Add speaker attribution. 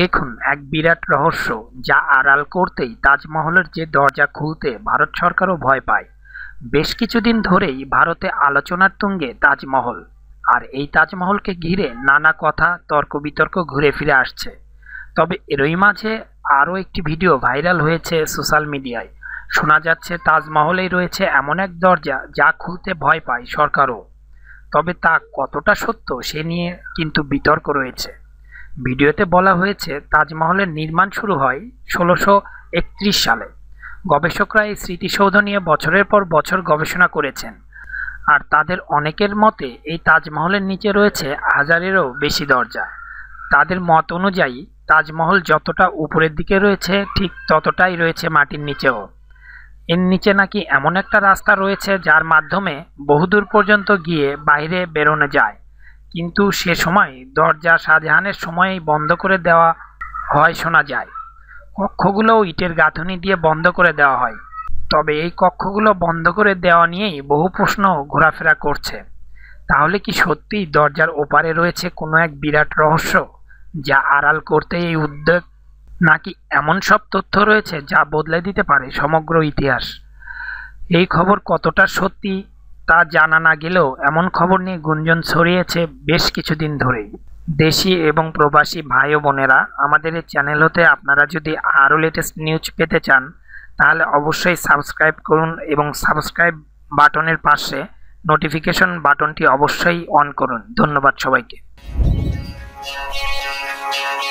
Speaker 1: দেখুন এক বিরাট রহস্য যা আড়াল করতেই তাজমহলের যে দরজা খুলতে ভারত সরকারও ভয় পায় বেশ কিছুদিন ধরেই ভারতে আলোচনার তুঙ্গে তাজমহল আর এই তাজমহলকে ঘিরে নানা কথা তর্ক বিতর্ক ঘুরে ফিরে আসছে তবে এরই মাঝে আরও একটি ভিডিও ভাইরাল হয়েছে সোশ্যাল মিডিয়ায় শোনা যাচ্ছে তাজমহলেই রয়েছে এমন এক দরজা যা খুলতে ভয় পায় সরকারও তবে তা কতটা সত্য সে নিয়ে কিন্তু বিতর্ক রয়েছে ভিডিওতে বলা হয়েছে তাজমহলের নির্মাণ শুরু হয় ষোলোশো সালে গবেষকরা এই স্মৃতিসৌধ নিয়ে বছরের পর বছর গবেষণা করেছেন আর তাদের অনেকের মতে এই তাজমহলের নিচে রয়েছে হাজারেরও বেশি দরজা তাদের মত অনুযায়ী তাজমহল যতটা উপরের দিকে রয়েছে ঠিক ততটাই রয়েছে মাটির নিচেও এর নিচে নাকি এমন একটা রাস্তা রয়েছে যার মাধ্যমে বহুদূর পর্যন্ত গিয়ে বাইরে বেরোনো যায় কিন্তু সে সময় দরজা শাহজাহানের সময়ই বন্ধ করে দেওয়া হয় শোনা যায় কক্ষগুলোও ইটের গাঁথনি দিয়ে বন্ধ করে দেওয়া হয় তবে এই কক্ষগুলো বন্ধ করে দেওয়া নিয়েই বহু প্রশ্ন ঘোরাফেরা করছে তাহলে কি সত্যিই দরজার ওপারে রয়েছে কোনো এক বিরাট রহস্য যা আড়াল করতে এই উদ্যোগ নাকি এমন সব তথ্য রয়েছে যা বদলে দিতে পারে সমগ্র ইতিহাস এই খবর কতটা সত্যি তা জানা না গেলেও এমন খবর নিয়ে গুঞ্জন ছড়িয়েছে বেশ কিছুদিন ধরেই দেশি এবং প্রবাসী ভাই বোনেরা আমাদের এই চ্যানেল হতে আপনারা যদি আরও লেটেস্ট নিউজ পেতে চান তাহলে অবশ্যই সাবস্ক্রাইব করুন এবং সাবস্ক্রাইব বাটনের পাশে নোটিফিকেশন বাটনটি অবশ্যই অন করুন ধন্যবাদ সবাইকে